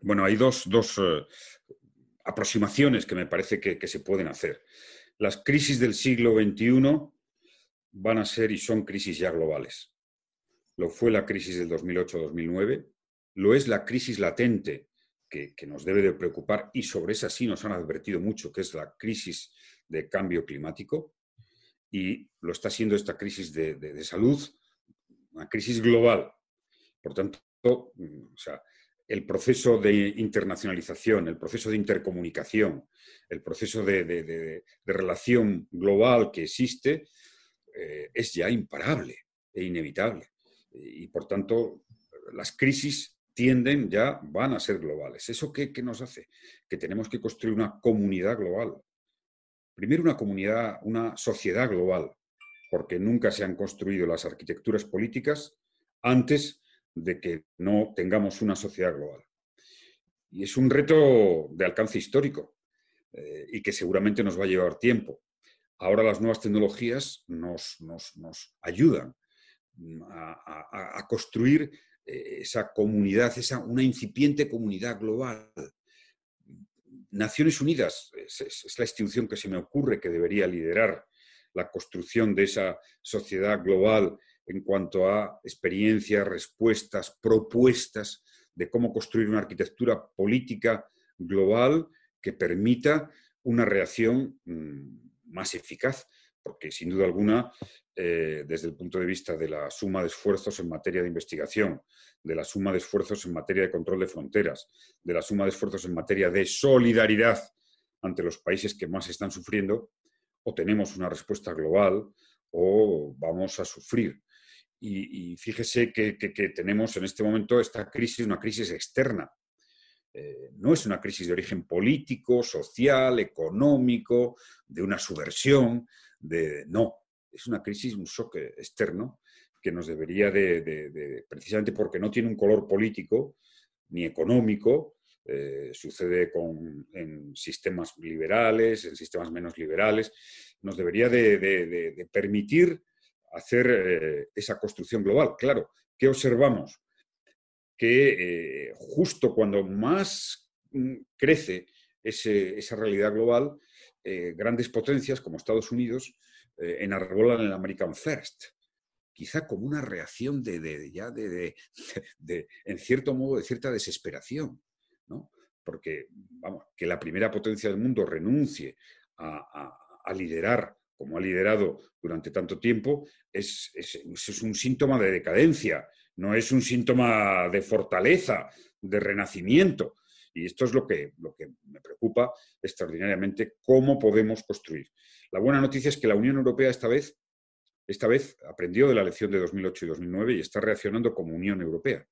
Bueno, hay dos, eh, aproximaciones que me parece que, se pueden hacer. Las crisis del siglo XXI van a ser y son crisis ya globales. Lo fue la crisis del 2008-2009, lo es la crisis latente que, nos debe de preocupar y sobre esa sí nos han advertido mucho, que es la crisis de cambio climático y lo está siendo esta crisis de, de salud, una crisis global. Por tanto, o sea, el proceso de internacionalización, el proceso de intercomunicación, el proceso de, relación global que existe, eh, es ya imparable e inevitable. Y por tanto, las crisis tienden ya, van a ser globales. ¿Eso qué, qué nos hace? Que tenemos que construir una comunidad global. Primero una comunidad, una sociedad global, porque nunca se han construido las arquitecturas políticas antes de que no tengamos una sociedad global. Y es un reto de alcance histórico eh, y que seguramente nos va a llevar tiempo. Ahora las nuevas tecnologías nos, ayudan a, construir eh, esa comunidad, esa, una incipiente comunidad global. Naciones Unidas es la institución que se me ocurre que debería liderar la construcción de esa sociedad global en cuanto a experiencias, respuestas, propuestas de cómo construir una arquitectura política global que permita una reacción mm, más eficaz, porque sin duda alguna, eh, desde el punto de vista de la suma de esfuerzos en materia de investigación, de la suma de esfuerzos en materia de control de fronteras, de la suma de esfuerzos en materia de solidaridad ante los países que más están sufriendo, o tenemos una respuesta global o vamos a sufrir y, fíjese que, tenemos en este momento esta crisis, una crisis externa. Eh, no es una crisis de origen político, social, económico, de una subversión, de no. Es una crisis, un shock externo que nos debería de, precisamente porque no tiene un color político ni económico, eh, sucede con, en sistemas liberales, en sistemas menos liberales, nos debería de, de permitir hacer eh, esa construcción global. Claro, ¿qué observamos? Que eh, justo cuando más mm, crece esa realidad global, eh, grandes potencias como Estados Unidos enarbolan el American First, quizá como una reacción de, ya de, en cierto modo, de cierta desesperación, ¿no? Porque, vamos, que la primera potencia del mundo renuncie a, a liderar como ha liderado durante tanto tiempo, es, es un síntoma de decadencia, no es un síntoma de fortaleza, de renacimiento. Y esto es lo que, lo que me preocupa extraordinariamente, cómo podemos construir. La buena noticia es que la Unión Europea esta vez, esta vez aprendió de la lección de 2008 y 2009 y está reaccionando como Unión Europea.